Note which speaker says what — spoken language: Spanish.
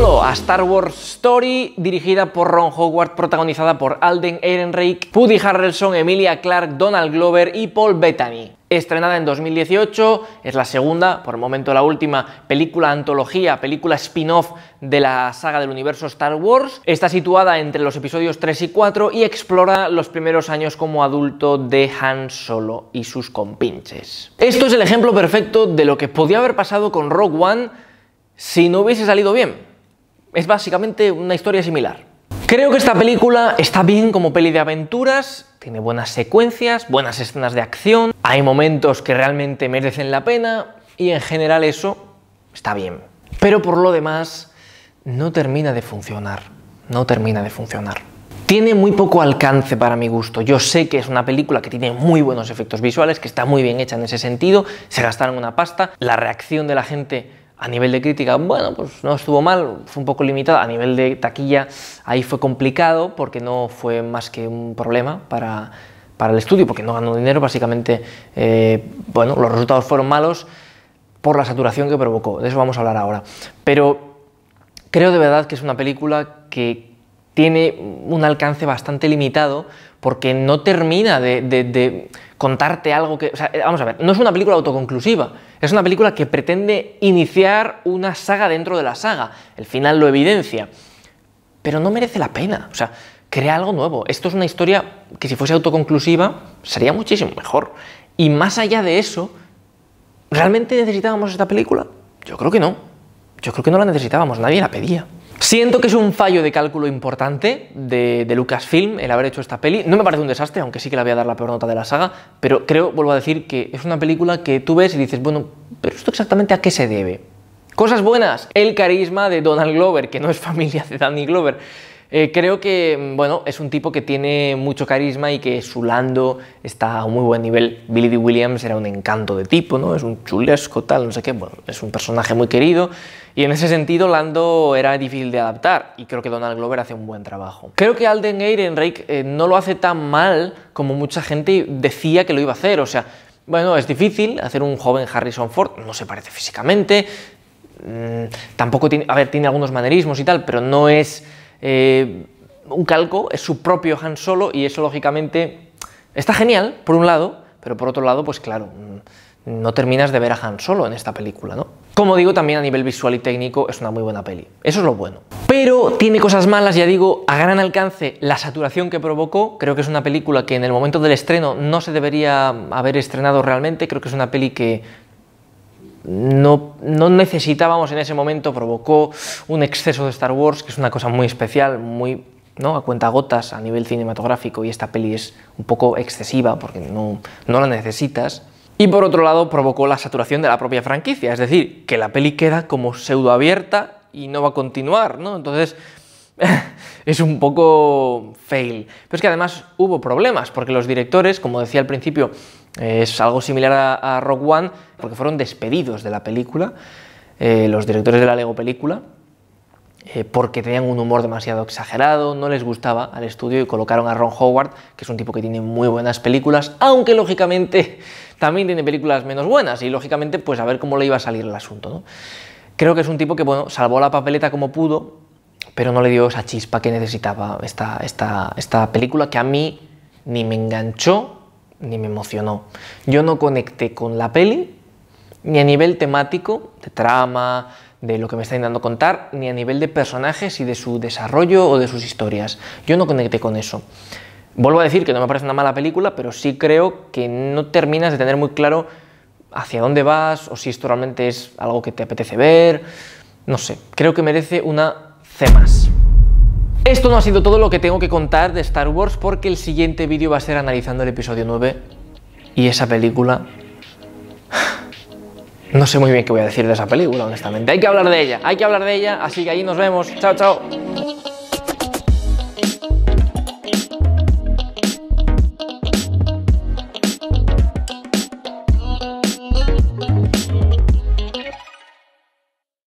Speaker 1: Solo, a Star Wars Story, dirigida por Ron Howard, protagonizada por Alden Ehrenreich, Woody Harrelson, Emilia Clarke, Donald Glover y Paul Bettany. Estrenada en 2018, es la segunda, por el momento la última, película antología, película spin-off de la saga del universo Star Wars. Está situada entre los episodios 3 y 4 y explora los primeros años como adulto de Han Solo y sus compinches. Esto es el ejemplo perfecto de lo que podía haber pasado con Rogue One si no hubiese salido bien. Es básicamente una historia similar. Creo que esta película está bien como peli de aventuras, tiene buenas secuencias, buenas escenas de acción, hay momentos que realmente merecen la pena y en general eso está bien. Pero por lo demás, no termina de funcionar, no termina de funcionar. Tiene muy poco alcance para mi gusto. Yo sé que es una película que tiene muy buenos efectos visuales, que está muy bien hecha en ese sentido, se gastaron una pasta, la reacción de la gente a nivel de crítica, bueno, pues no estuvo mal, fue un poco limitada. A nivel de taquilla, ahí fue complicado porque no fue más que un problema para, para el estudio, porque no ganó dinero. Básicamente, eh, bueno, los resultados fueron malos por la saturación que provocó. De eso vamos a hablar ahora. Pero creo de verdad que es una película que tiene un alcance bastante limitado porque no termina de contarte algo que... Eh, vamos a ver, no es una película autoconclusiva, es una película que pretende iniciar una saga dentro de la saga, el final lo evidencia, pero no merece la pena, o sea, crea algo nuevo. Esto es una historia que si fuese autoconclusiva sería muchísimo mejor. Y más allá de eso, ¿realmente necesitábamos esta película? Yo creo que no. Yo creo que no la necesitábamos, nadie la pedía. Siento que es un fallo de cálculo importante de, Lucasfilm el haber hecho esta peli. No me parece un desastre, aunque sí que la voy a dar la peor nota de la saga, pero creo, vuelvo a decir, que es una película que tú ves y dices, bueno, pero esto exactamente a qué se debe. Cosas buenas, el carisma de Donald Glover, que no es familia de Danny Glover eh, creo que, mm, bueno, es un tipo que tiene mucho carisma y que su Lando está a un muy buen nivel. Billy Dee Williams era un encanto de tipo, ¿no? Es un chulesco, tal, no sé qué. Bueno, es un personaje muy querido y en ese sentido Lando era difícil de adaptar y creo que Donald Glover hace un buen trabajo. Creo que Alden Ehrenreich Rake, eh, no lo hace tan mal como mucha gente decía que lo iba a hacer, o sea... Bueno, es difícil hacer un joven Harrison Ford, no se parece físicamente, mm, tampoco tiene, a ver, tiene algunos manerismos y tal, pero no es eh, un calco, es su propio Han Solo y eso lógicamente está genial, por un lado, pero por otro lado, pues claro, mm, no terminas de ver a Han Solo en esta película, ¿no? Como digo, también a nivel visual y técnico es una muy buena peli. Eso es lo bueno. Pero tiene cosas malas, ya digo, a gran alcance la saturación que provocó. Creo que es una película que en el momento del estreno no se debería haber estrenado realmente. Creo que es una peli que no, necesitábamos en ese momento, provocó un exceso de Star Wars, que es una cosa muy especial, muy ¿no? a gotas a nivel cinematográfico, y esta peli es un poco excesiva porque no, la necesitas. Y por otro lado, provocó la saturación de la propia franquicia, es decir, que la peli queda como pseudo abierta y no va a continuar, ¿no? Entonces, es un poco fail. Pero es que además hubo problemas, porque los directores, como decía al principio, es algo similar a, Rock One porque fueron despedidos de la película, eh, los directores de la Lego película, eh, porque tenían un humor demasiado exagerado, no les gustaba al estudio y colocaron a Ron Howard, que es un tipo que tiene muy buenas películas, aunque lógicamente también tiene películas menos buenas y lógicamente pues a ver cómo le iba a salir el asunto. ¿no? Creo que es un tipo que bueno, salvó la papeleta como pudo, pero no le dio esa chispa que necesitaba esta, esta película que a mí ni me enganchó ni me emocionó. Yo no conecté con la peli, ni a nivel temático, de trama, de lo que me está intentando contar, ni a nivel de personajes y de su desarrollo o de sus historias. Yo no conecté con eso. Vuelvo a decir que no me parece una mala película, pero sí creo que no terminas de tener muy claro hacia dónde vas o si esto realmente es algo que te apetece ver. No sé, creo que merece una C más. Esto no ha sido todo lo que tengo que contar de Star Wars porque el siguiente vídeo va a ser analizando el episodio 9 y esa película... No sé muy bien qué voy a decir de esa película, honestamente. Hay que hablar de ella, hay que hablar de ella, así que ahí nos vemos. Chao, chao.